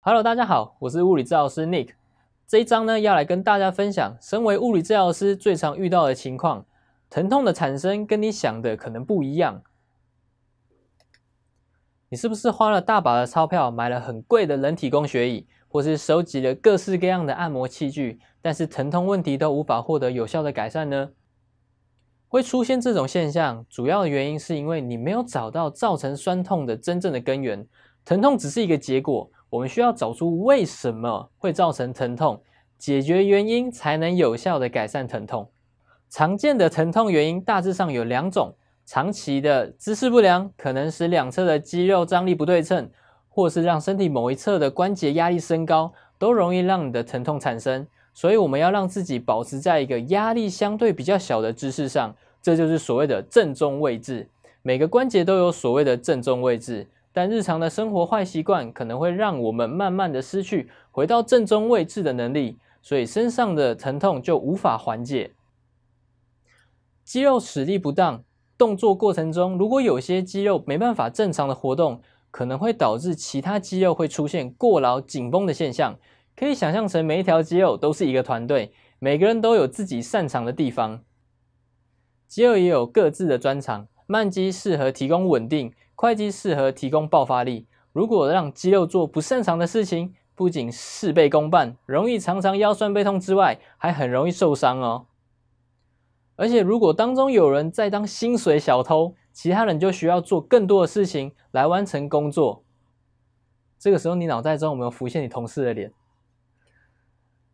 Hello，大家好，我是物理治疗师 Nick。这一章呢，要来跟大家分享，身为物理治疗师最常遇到的情况：疼痛的产生跟你想的可能不一样。你是不是花了大把的钞票买了很贵的人体工学椅，或是收集了各式各样的按摩器具，但是疼痛问题都无法获得有效的改善呢？会出现这种现象，主要的原因是因为你没有找到造成酸痛的真正的根源，疼痛只是一个结果。我们需要找出为什么会造成疼痛，解决原因才能有效的改善疼痛。常见的疼痛原因大致上有两种：长期的姿势不良，可能使两侧的肌肉张力不对称，或是让身体某一侧的关节压力升高，都容易让你的疼痛产生。所以我们要让自己保持在一个压力相对比较小的姿势上，这就是所谓的正中位置。每个关节都有所谓的正中位置。但日常的生活坏习惯可能会让我们慢慢的失去回到正中位置的能力，所以身上的疼痛就无法缓解。肌肉使力不当，动作过程中如果有些肌肉没办法正常的活动，可能会导致其他肌肉会出现过劳紧绷的现象。可以想象成每一条肌肉都是一个团队，每个人都有自己擅长的地方，肌肉也有各自的专长。慢肌适合提供稳定，快肌适合提供爆发力。如果让肌肉做不擅长的事情，不仅事倍功半，容易常常腰酸背痛之外，还很容易受伤哦。而且如果当中有人在当薪水小偷，其他人就需要做更多的事情来完成工作。这个时候，你脑袋中有没有浮现你同事的脸？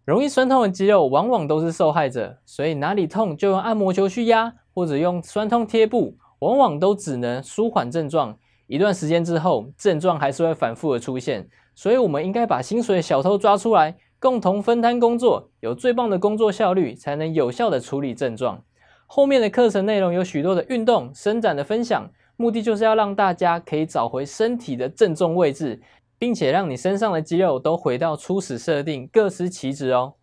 容易酸痛的肌肉往往都是受害者，所以哪里痛就用按摩球去压，或者用酸痛贴布。往往都只能舒缓症状，一段时间之后，症状还是会反复的出现。所以，我们应该把心水小偷抓出来，共同分摊工作，有最棒的工作效率，才能有效的处理症状。后面的课程内容有许多的运动伸展的分享，目的就是要让大家可以找回身体的正重位置，并且让你身上的肌肉都回到初始设定，各司其职哦。